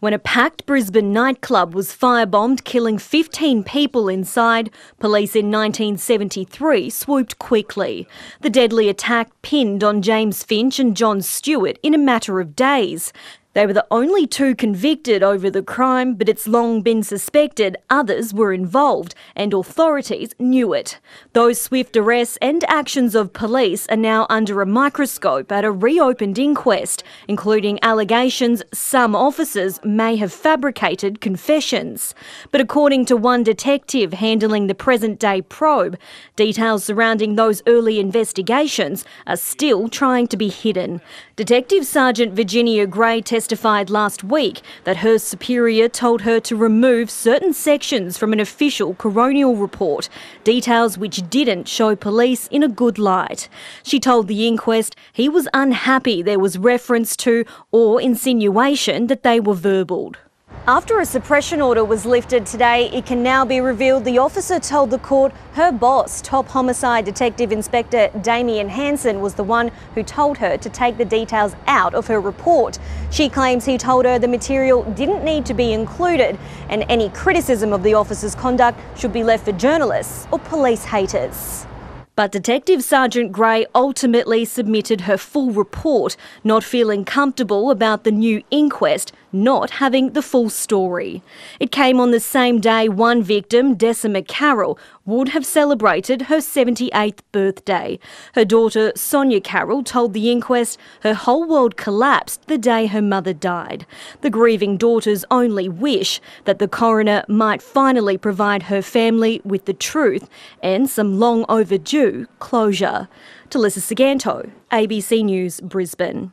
When a packed Brisbane nightclub was firebombed, killing 15 people inside, police in 1973 swooped quickly. The deadly attack pinned on James Finch and John Stewart in a matter of days. They were the only two convicted over the crime, but it's long been suspected others were involved and authorities knew it. Those swift arrests and actions of police are now under a microscope at a reopened inquest, including allegations some officers may have fabricated confessions. But according to one detective handling the present day probe, details surrounding those early investigations are still trying to be hidden. Detective Sergeant Virginia Gray testified last week that her superior told her to remove certain sections from an official coronial report, details which didn't show police in a good light. She told the inquest he was unhappy there was reference to or insinuation that they were verbaled. After a suppression order was lifted today, it can now be revealed the officer told the court her boss, top homicide detective inspector Damien Hansen, was the one who told her to take the details out of her report. She claims he told her the material didn't need to be included and any criticism of the officer's conduct should be left for journalists or police haters. But Detective Sergeant Gray ultimately submitted her full report, not feeling comfortable about the new inquest not having the full story. It came on the same day one victim, Decima Carroll, would have celebrated her 78th birthday. Her daughter, Sonia Carroll, told the inquest her whole world collapsed the day her mother died. The grieving daughter's only wish that the coroner might finally provide her family with the truth and some long overdue closure. Talissa Saganto, ABC News, Brisbane.